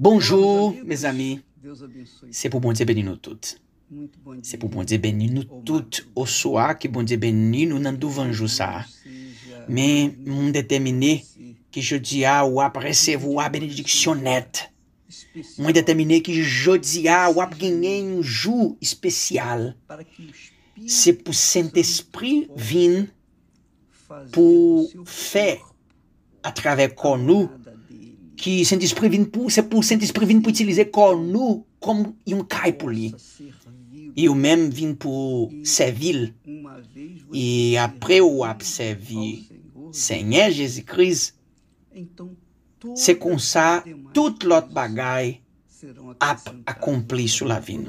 Bonjou, mes amy, se pou bondze benin nou tout. Se pou bondze benin nou tout, ou so a ki bondze benin nou nan dou vanjou sa. Men moun detemine ki jodi a wap resev wap benediksyonet. Moun detemine ki jodi a wap genyen jou espesyal. Se pou sent espri vin, pou fe atrave kon nou, qui s'en desprevin pou, se pou s'en desprevin pou itilize kor nou kom yon kay pou li. Yo menm vin pou servir. E apre ou ap servi Senye Jezi se kon sa tout lot bagay a akompli sou la vin.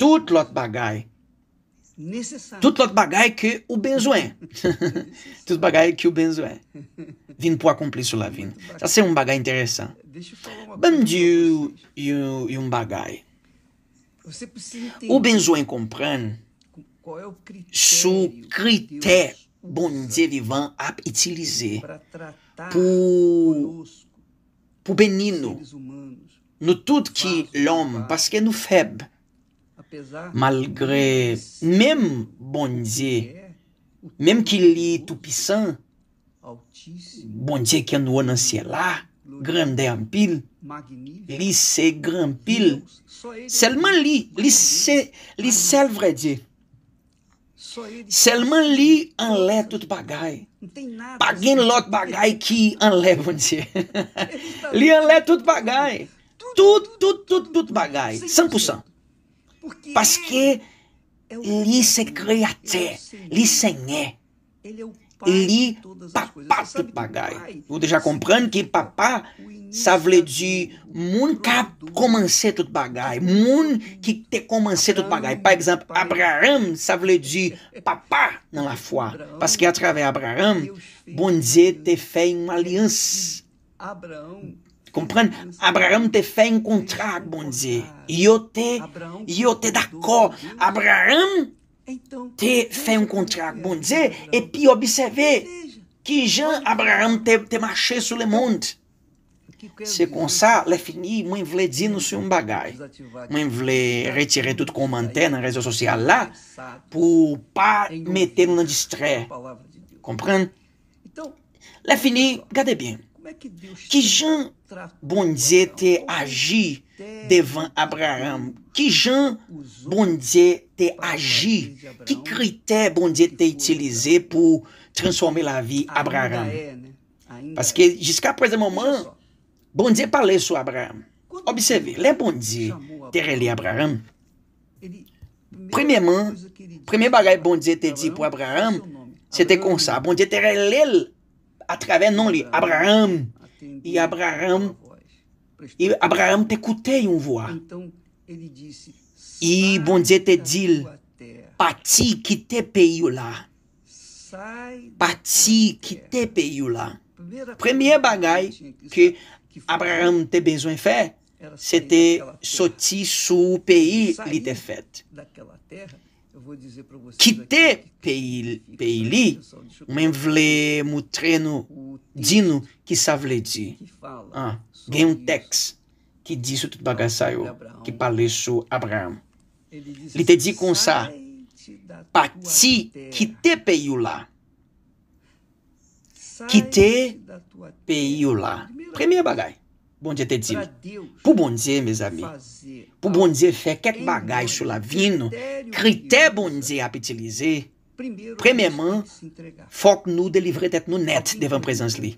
Tout lot bagay tudo pode bagai é que o benzoé. Tudo bagai é que o benzoé. Vindo para cumprir isso lá, vindo. Já sei um bagai interessante. Bandiu e, um bagai. o benzoé comprando. Qual é o critério? Su critério bom dia vivan a utilizar. Para tratar. Para o benino. No tudo que l'homme. que no febre. malgre, mem bondje, mem ki li tupisan, bondje ki an wanan se la, gran de an pil, li se gran pil, selman li, li sel vredje, selman li an le tout bagay, pa gen lot bagay ki an le bondje, li an le tout bagay, tout, tout, tout bagay, 100%, parce é é é que é se createur, li Seigneur, li papa tout bagay. Ou deja komprenn que papa sa vle di moun ka komanse tout bagay, moun ki te komanse tout bagay. Par exemple, Abraham sa vle di papa nan la fwa, paske a travè Abraham, bon diye te fè yon alians. Compreende? Abraham te fez fè bom dizer. E eu te, yo te d'akor. Abraham te fez enkontrak, bom dizer. E pi observer que já Abraham te, te mache sou le monde. Se kon sa, le fini, mwen vle di nou sou yon bagay. Mwen vle retire tout komante na rede social lá, pou pa mette nou nan distre. Então, Le fini, gade bem. Qui Jean bon Dieu agi devant Abraham? Qui Jean bon Dieu agi? Qui critères bon Dieu utilisé pour transformer la vie Abraham? Parce que jusqu'à présent moment, bon parlait sur Abraham. Observez, les bon Dieu Abraham. Premièrement, premier bagage bon Dieu dit pour Abraham, c'était comme ça. Bon A travè non li, Abraham, i Abraham, i Abraham bon te koute yon vwa. I bondje te dil, pati ki te peyou la. Pati ki te peyou la. Premier bagay ki Abraham te bezwen fè, se te soti sou peyi li te fèt. Ki te pe ili, men vle moutre nou dino ki sa vle di. Ah, gen yon teks ki diso tout bagay sayo, ki pale sou Abraham. Li te di kon sa, pa ti ki te pe yola. Ki te pe yola. Premye bagay. Bondje te dibe, pou bondje, mes ami, pou bondje fe ket bagay sou la vino, krite bondje ap itilize, premenman, fok nou de livretet nou net devan prezans li.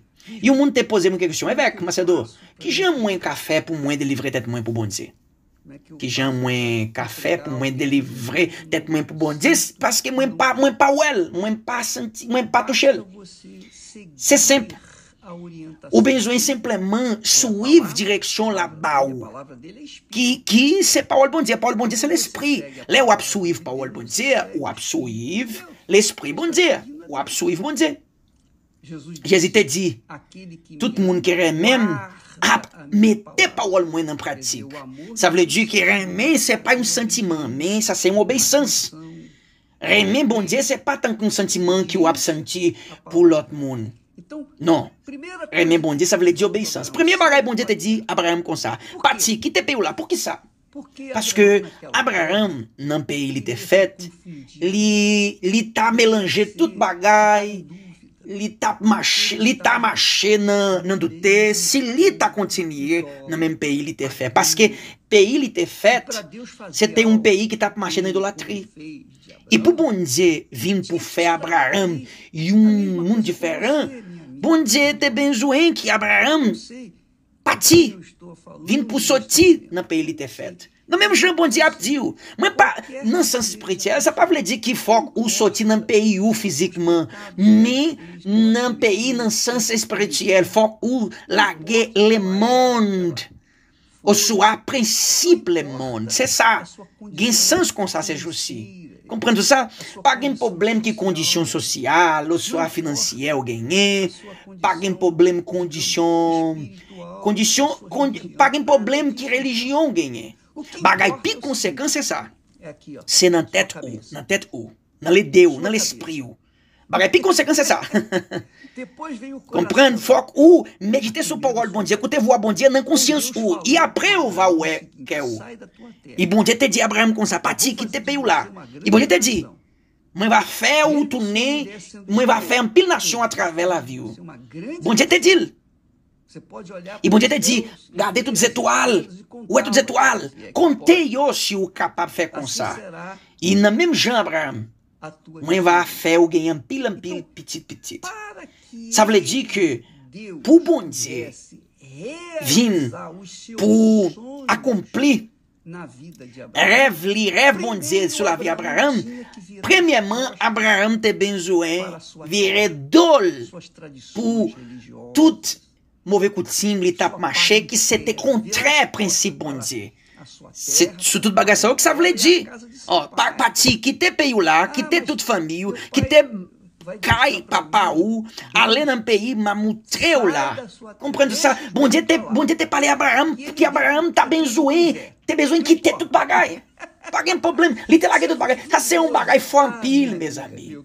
Yon moun te pose moun kekisyon, e eh vek, mase do, ki jan mwen ka fe pou mwen de livretet mwen pou bondje? Ki jan mwen ka fe pou mwen de livretet mwen pou bondje? Mwen pa ou el, mwen pa tou chel. Se bon sempi. Ou simplement suivre direction la bas Qui, qui c'est parole bon Dieu. Parole bon Dieu, c'est l'esprit. les ou suivre parole bon Dieu, ou suivre l'esprit bon Dieu, ou bon Dieu. Jésus t'a dit, tout le monde qui même mettez parole moins en pratique. Ça veut dire que aimer, c'est pas un sentiment, mais ça c'est une obéissance. Aimer bon Dieu, c'est pas tant qu'un sentiment qui ou senti pour l'autre monde. Non, remen bondi sa vle di obeysans. Premye bagay bondi te di Abraham konsa. Bati ki te pe ou la, pou ki sa? Paske Abraham nan peyi li te fet, li ta melange tout bagay, li ta mache nan dute, si li ta kontinye nan men peyi li te fet. Paske peyi li te fet, se te yon peyi ki ta mache nan idolatri. I pou bondye vin pou fe Abraham yon moun diferan, bondye te benjouen ki Abraham pati, vin pou soti nan peyi li te fed. Nan mèm jwen bondye ap diyo. Mwen pa nan sans espiritye, sa pa vle di ki fok ou soti nan peyi ou fizikman, mi nan peyi nan sans espiritye, fok ou la ge le mond, ou sou a prensip le mond, se sa gen sans konsase jousi. compreendeu isso? Paga um problema que é condição é social ou swa finansyel genyen, pag gen problem condição kondisyon, kondi, pag problema que religião religyon genyen. Bagay pi konsekans se sa. Se na teto ou, na teto ou, na le de ou, l'esprit ou. Mas tem consequência essa. Depois vem o coração. Comprendo, foco. O meditei sobre o bom dia. Quando eu bom dia, não consciência. O e après eu vou é que é o. E bom dia te di Abraham com sapati que te peio lá. E bom dia te di. Mãe vai fé o tunê. Mãe vai fé um pil nação através lá viu. Bom dia te di. e bom dia te di. Gadei tudo zetual. O é tudo zetual. Contei hoje o capa fé com sa. Assim e na mesma jam Mwen va fe ou gen yon pilan pil, pitit pitit. Sa vle di ke pou bondze vin pou akompli rev li rev bondze sou la vi Abraham, premye man Abraham te ben zoen vire dol pou tout mouve koutim li tap mache ki se te kontre prinsip bondze. Se, se tudo bagaçou, é que sabe ledi. Ó, pati, que te lá, ah, que te tudo família, que te cai papaú, alena pei lá, comprando isso? Bom dia te, bom dia te palei Abraão, porque Abraão tá benzoé, te besoin que te tudo bagai. Paguei um problema, literalmente tudo bagai. Tá sendo um bagai formpil, meus amigos.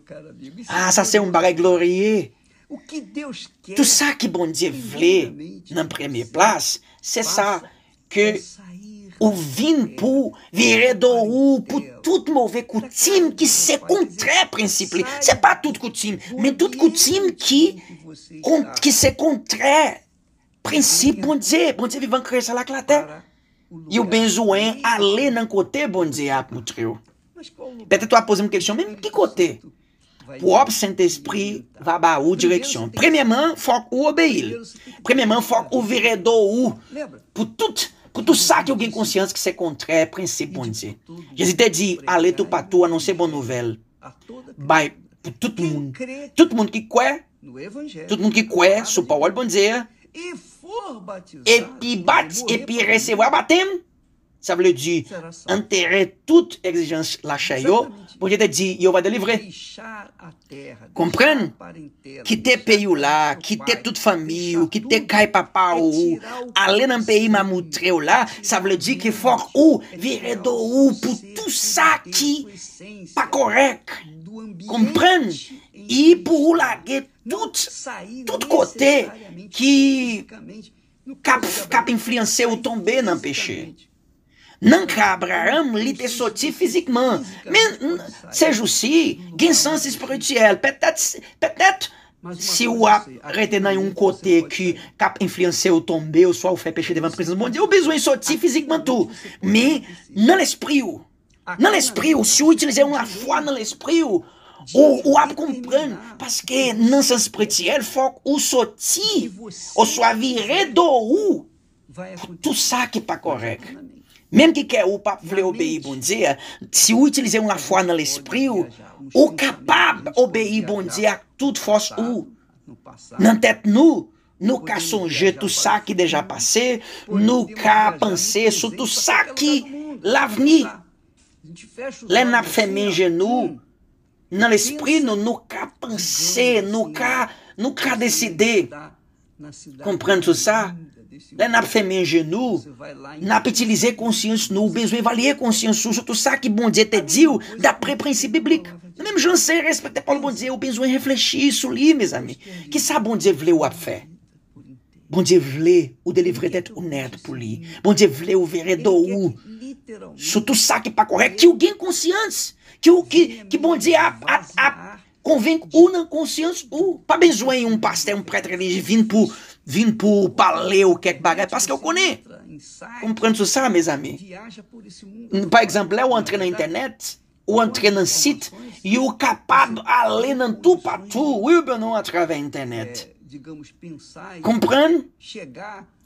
Ah, tá é sendo é um bagai glorieux. O que Deus quer. Tu sabe que bom dia vler na primeira place, c'est ça que o pou vire do u pou tout mauve coutim que se kontre prinsiple. Se pa tout koutim, men tout koutim ki, ki se kontre prinsip bon diye. Bon diye vivan kre salak la e o benzoen ale nan kote bon diye ap moutre yo. Pete to ap pose question kèlchon, men ki kote? Prop Saint-Esprit va ba ou Primeiramente foco fòk ou obéil. Premèman, fòk ou vire do ou. Pou tout pou tou sa ki ou gen konsyans ki se kontre prensi ponze. Je zite di, ale tou pa tou, anonse bon nouvel. Bay, pou tout moun, tout moun ki kwe, tout moun ki kwe, sou pa ou al ponze, epi bat, epi resewa batem, ça veut dire enterrer toute exigence la chayo pour te dire yo va délivrer comprendre quitter pays là quitter toute famille quitter cai papa ou aller dans pays mamoutré là ça veut dire que fort ou virer do ou pour tout ça qui pas correct comprendre e pour larguer tout tudo côté que cap cap influencer ou tomber dans péché nan ka Abraham li te soti fizikman men sej ou si gen sans espirituel petet si ou ap retenay un kote ki kap influense ou tombe ou so ou fe peche devan prezant bondi ou bezwen soti fizikman tou men nan espri ou nan espri ou si ou itilize un la fwa nan espri ou ou ap kompran paske nan sans espirituel fok ou soti ou so avire do ou pou tout sa ki pa korek Même qui quer ou pas voulez obéir bon Dieu, si vous utilisez la foi dans l'esprit, ou capable obéir bon Dieu à toute force ou dans tête nous, nous qu'à songer tout ça qui déjà passé, hmm. nous qu'à penser sur tout ça qui l'avenir. Lè nap fè menje nou, nan l'esprit nou nou ka pense, nou ka, nou ka deside, komprende tout sa, não é na fé me ingenu, na petilizer consciência no bezoe valer consciência, tu sabe que bom dia te diu da pré-princípio bíblico. No é mesmo jeito, sem respeito, Paulo, bom dia, o bezoe refletir isso ali, meus amigos. Que sabe bom dia vle o a fé? Assim. Bom dia vle o deliverer d'être honnête por li. Bom dia vle o veredou. Se tu sabe que para correr, que alguém consciência, que o que, que bom dia a. a, a convém una consciência, o. Para bezoe um pastor, um prédio religioso, vindo por. Vinpo, Paleo, kek bagay, paske ou konen. Kompren sou sa, mes ame. Por exemplo, eu entrei na internet, ou entrei no site e ou kapab ale tu para tu. Wilber não através da internet.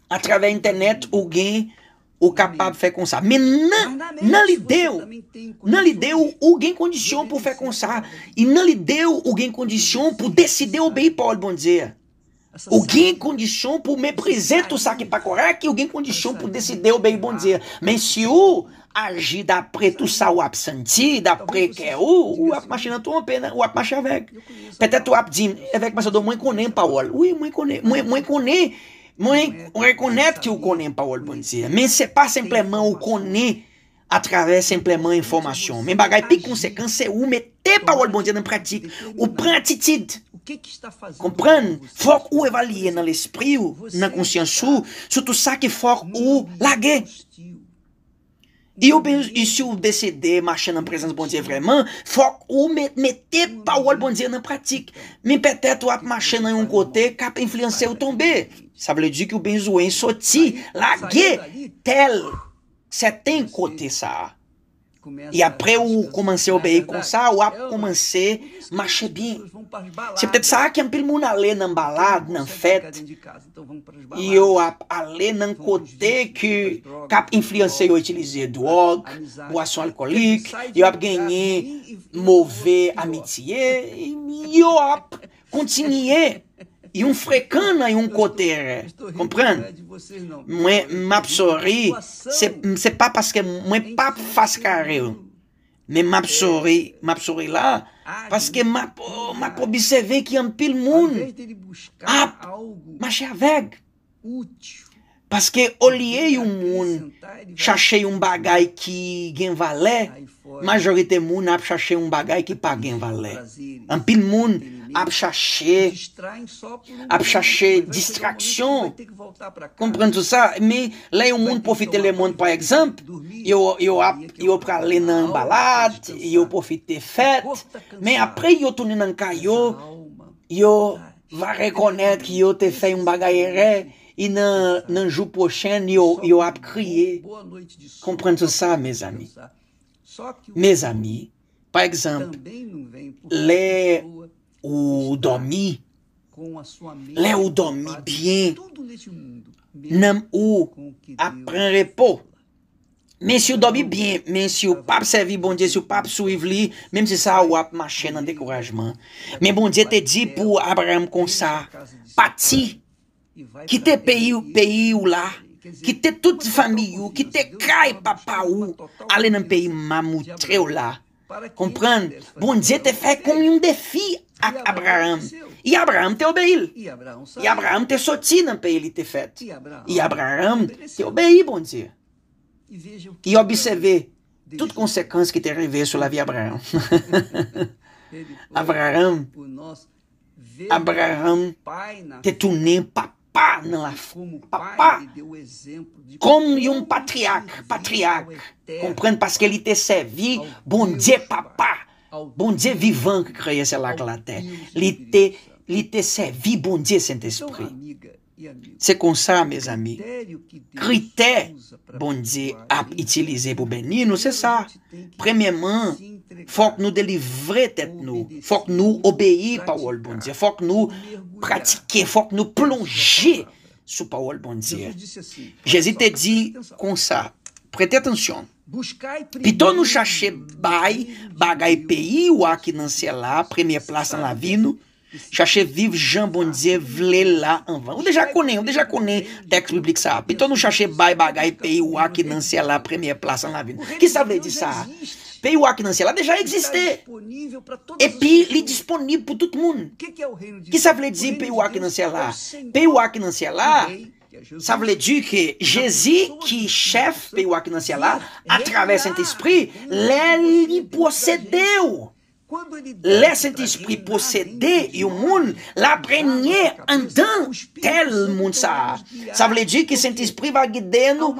Através da internet, alguém o ou capaz de com Mas não, não lhe deu, não lhe deu alguém condição para fazer com E não lhe deu alguém condição para decidir obeir Paulo, bom dizer. Alguém condição pour mépriser tout ça qui pas correct, alguém condição pour décider o bem bom dizer. Ah. Mas se o agir da preto sal ou absenti, d'après que ou, é ou o machina trompe, né? Ou a marcher avec. Peut-être ou a dit, avec mas do mãe conem Paul. Oui, mãe conem, mãe mãe conem. Mãe reconnaître que o conem Paul bom dizer. Mas c'est passa simplement o conem através simplement informação. Mais bagay pi conséquence c'est ou mettre Bon ou pren atitid Fok ou evalye nan l'esprit ou nan konsyansou Soutou sa ki fok ou lage E si bon ou desede machè nan prezant bonziye vreman Fok ou mette pa ou al bonziye nan pratik Min petè tou ap machè nan yon kote Kap influense ou tombe Sa vle di ki ou benzoen soti, lage Tel, se ten kote sa E après, eu commencer a obéir comme ça, ou a commencer a marcher bien. C'est peut-être ça que un peu monde na dans balade, dans fête. E eu allé dans côté que cap influencer ou utiliser drogue, boisson alcoolique, eu a gagné mauvais amitié, eu a continuer e um frecana e um coter, compreende? Mwen map sori, se pa paske mwen pa faskare ou. Men map sori, map sori la, que map, oh, map obiseve ki an pil moun. Ap, mache avek. que olye yon moun, chache yon bagay ki gen valé. majorite moun ap chache bagay ki pa gen valé. um pil moun, ap chache ap chache distraksyon komprende sou sa me le yo moun profite le moun pa ekzamp yo prale nan balad yo profite fet me apre yo toune nan kayo yo va rekonek ki yo te fey un bagayere e nan jou pochen yo ap kriye komprende sou sa me zami me zami pa ekzamp le Ou domi. Le ou domi bien. Nam ou apren repo. Men si ou domi bien. Men si ou pap servi bondye. Si ou pap suiv li. Men si sa ou ap mache nan dekorajman. Men bondye te di pou Abraham konsa. Pati. E ki te peyi ou e peyi ou la. Ki te touti famiyou. Ki te krai pa pa ou. Ale nan peyi mamu tre ou la. Kompran? Bondye te fe koum yon defi. a Abraão. E Abraão te obeiu. E Abraão te sotina para ele ter feito. E Abraão te obeiu, bom dia. E observei tudo consequência que te revesso lá via Abraão. Abraão, Abraão, te tornei papá na papá, como um patriarca, patriarca, compreende, porque ele te serviu, bom dia, papá. Bon Dieu vivant qui créé ce lac la terre. l'ité, c'est servi, bon Dieu Saint-Esprit. C'est comme ça, mes amis. Critère, bon Dieu, à utiliser pour bénir nous, c'est ça. Premièrement, faut que nous délivrer tête nous. faut que nous obéir parole, bon Dieu. faut que nous pratiquer, faut que nous plonger sous parole, bon Dieu. Jésus te dit comme ça. Prêtez atenção Piton então, no chache bay, bagai pi o ak nancelá la, premye plas an la vi nou, chache vle la anvan. Ou deja konen, ou deja konen tex publik sa. Piton nou chache bay, bagai pi o ak nancelá la, premye plas an la vi nou. Ki sa Pei o sa? Peyi ou ak inansye la deja Epi li disponível para todo mundo que sabe de di pei o ak nancelá la? o ou ak inansye Ça veut dire que Jésus, qui chef péouak nan là, à travers Saint-Esprit, l'elle possédait. Le Saint-Esprit possédait et le monde la baignait en dans tel monde ça. Ça veut dire que Saint-Esprit va guider nous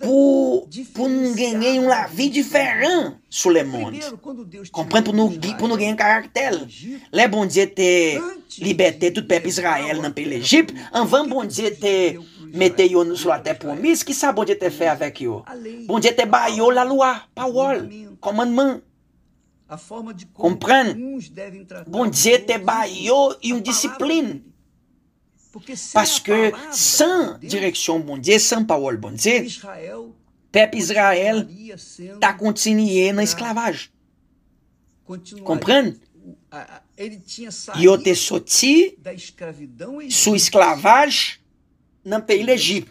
pour, pour nous gagner une vie différente sur le monde. Comprends pour nous, pour nous gagner un caractère. bon Dieu te liberté tout peuple Israël dans bon Dieu te Metei o nosso até por mim, que sabe onde é ter fé a vecchio. Bom dia ter baio la lua, paul, commandement. A forma de como Comprende? uns devem tratar. É bom dia ter baio e um disciplina. Porque sem Parce que sans de direção bom dia, sans paul bom dia. Israel, Pepe Israel tá continuando na esclavagem. Comprende? Ele tinha saído da escravidão sua esclavagem na pele Egito.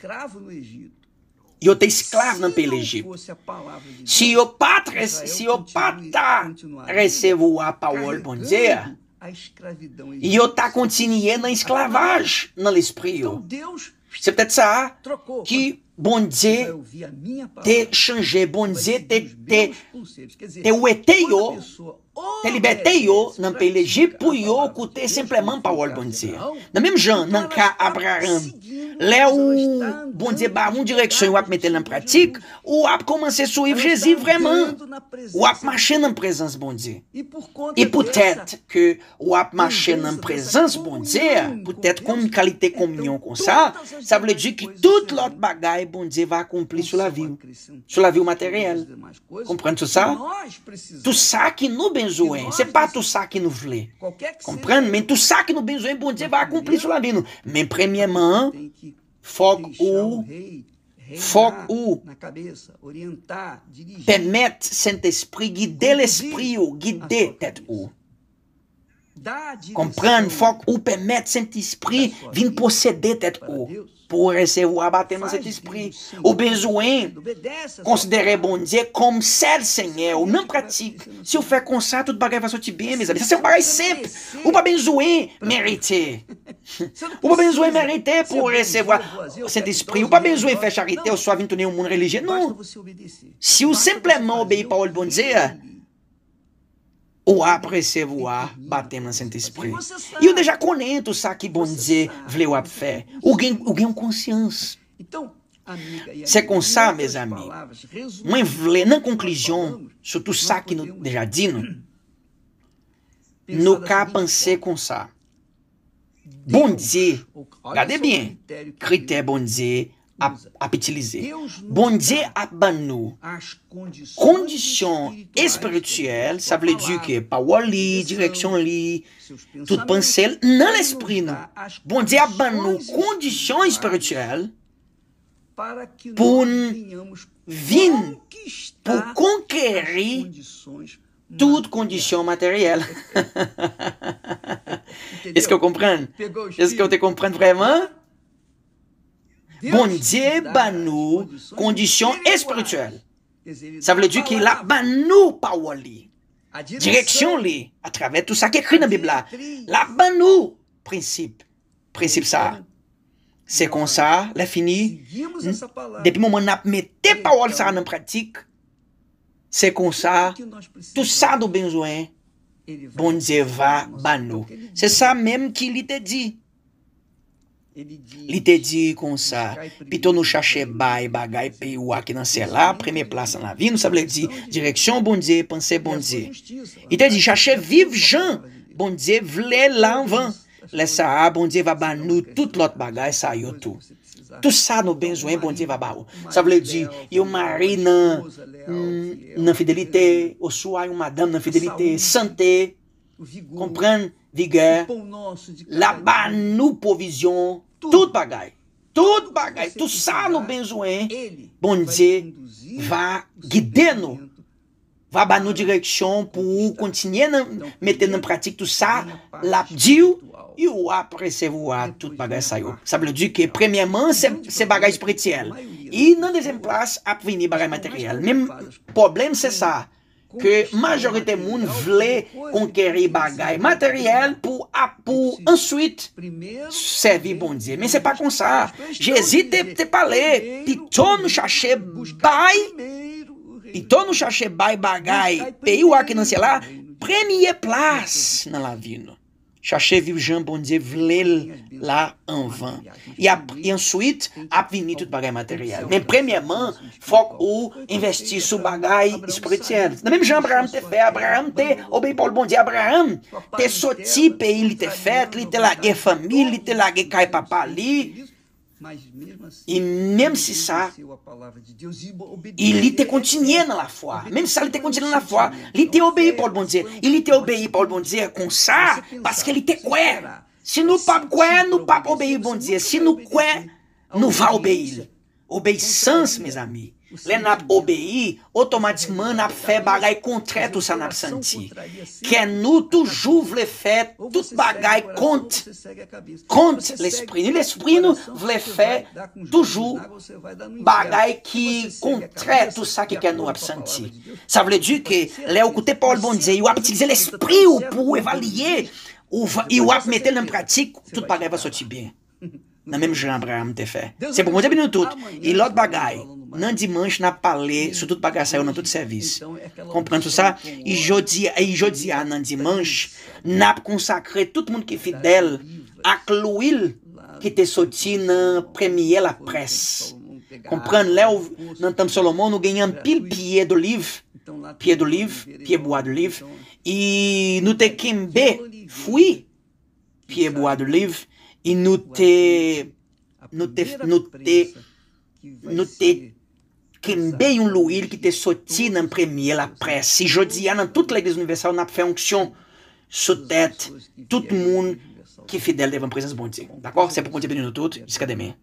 E eu tenho escravo na pele Egito. Se o patra, se o pata recebo a palavra, bom dizer, e eu tá continuando na escravagem, na então, lesprio. Então Você pode saber que bom dizer te changer, bom dizer te, te, te ueteio, te liberteio, não pelo Egito, eu que te simplesmente o bom dizer. Na mesma jan, não cá Abraham Le ou bon diye ba moun direksyon ou ap mette lan pratik, ou ap komanse souiv Jezi vreman. Ou ap mache nan prezans bon dia. E por conta? ke ou ap mache nan prezans bon diye, pou tèt kon kalite kominyon kon então, sa, sa vle di ki tout lot bagay bon diye va akompli sou la vi ou. Sou la vi ou materyel. Komprende tout sa? Tout sa ki nou benzoen. Se pa tout sa ki nou vle. Komprende? Men tout sa ki nou benzoen, bon diye va akompli sou la vi Men Foco o Foco o Na cabeça, orientar, dirigir. Permet Saint-Esprit guider l'esprit ou guider tête ou. Comprendre, faut ou permettre Saint-Esprit vienne posséder tête haut pour recevoir baptême Saint-Esprit. Ou besoin considérer bon Dieu comme celle Seigneur, ou même pratique. Se ou fè kon sa, tout bagay va soti bien, mes amis. Ça c'est un bagay simple. Ou pas besoin mériter. ou pas besoin mériter pour recevoir Saint-Esprit. Ou pas besoin faire charité ou soit venir tourner au monde religieux. Non. Si ou simplement obéir parole bon Dieu, ou après-recevoir batema sans esprit. E eu déjà connais o que bon Dieu voulait faire. Ou gain, ou gain é consciência Então, C'est comme ça, mes amis. Uma envenena conclusão sur tout ça que nous déjà No cá pensé com ça. Bon Dieu, regardez bien. Critère ap itilize. Bon dieu ap ban nou kondisyon espirituel, sa vle di ke pawol li, direksyon li, tout nan l'esprit nou. Bon dieu ap ban nou spirituelles pour pou vin, pou konkeri tout condition matérielle. Est-ce que vous comprenez? Est-ce que vous te comprenez vraiment? Bon Dieu ban nous condition spirituelle. Ça veut dire qu'il a ban nous parole Direction à travers tout ça qui est écrit dans la Bible La ban principe. Principe ça. C'est comme ça, l'infini. fini. Depuis moment n'a mettez parole ça la pratique. C'est comme ça, tout ça nous besoin. Bon Dieu va ban nous. C'est ça même qu'il était dit. Li te di kon sa... Pito nou chache bay bagay pe wak nan se la... Premye plas nan la vi... Nou sa vle di direksyon bondje... Pense bondje... Li te di chache viv jan... Bondje vle lan van... Le sa a bondje va ban nou... Tout lot bagay sa yo tou... Tout sa nou benjwen bondje va ban ou... Sa vle di... Yo mari nan... Mm, nan fidelite... O suay ou madam nan fidelite... Sante... Komprende... Vigè... La ban nou povizyon... Tout bagay, tout bagay, tout sa nou benjouen, bondje va gideno, va ba nou direksyon pou kontinye nan, mette nan pratik tout sa, lap diyo, yo ap resevo a tout bagay sayo. Sable diyo ke premiyeman se bagay espritiyel, i nan desemplas ap vini bagay materyel. Mem problem se sa. Que la majorité du monde veut conquérir des matériel matérielles pour ensuite servir bon Dieu Mais ce n'est pas comme ça. Jésus ne peut pas l'aider. Et tout le des Et tout le monde cherche des choses. Pays ou dans ce pays, première place dans la vie Chachevi ou Jean Bondier vle la anvan. Yansuit apvini tout bagay materyal. Men premyaman fok ou investi sou bagay ispritiyen. Nan menm Jean Bondier te fè, Abraham te obèy Paul Bondier, Abraham te soti peyi li te fèt, li te lage family, li te lage kay papali. Assim, e mesmo se sa, il était continué dans la foi. mesmo se ele il était na dans la foi. Il était obéi par le bon Dieu. Il était obéi par le bon Dieu comme ça, parce qu'il Se não pas croyons, nous pas obedir bom dizer, Se não quer não vai obedir Obeissance, mes né? amis. Le nap obéi, automatiquement nap fait bagay contraire tout ça nap assim, Que é nous toujours voulons faire tout bagay contre, contre l'esprit. l'esprino, vle voulons tu ju bagay que contraire tout ça que nous avons absanti. Ça vle dire que, ou écoutez Paul Bon disait, il a l'esprit ou pou évaluer, ou ap a mettre en pratique, tout bagay va sortir bien. É na mesma jan Abraham ter fé Se pou moun te binou tout, e lot bagay, nan dimanche nan pale, sou tout bagay sa yo nan tout servis. Kompren sou sa, e jodi a nan dimanche, nap konsakre tout moun ki fidel, ak louil ki te soti nan premier la pres. Kompren, le ou nan tam Solomon nou genyan pil piye d'oliv, piye livre piye boa livre, e é nou te kimbe fwi, piye boa livre, E nou ah, bon bon, bon, te, nou te, nou te, nou te kembe yon louil ki te soti nan premye la pres. Si jodi anan, tout l'Eglise Universale nan fe anksyon sou tèt, tout moun ki fidel devan prezans bonti. D'akor? Se pou kontepen yon nou tout, diske deme.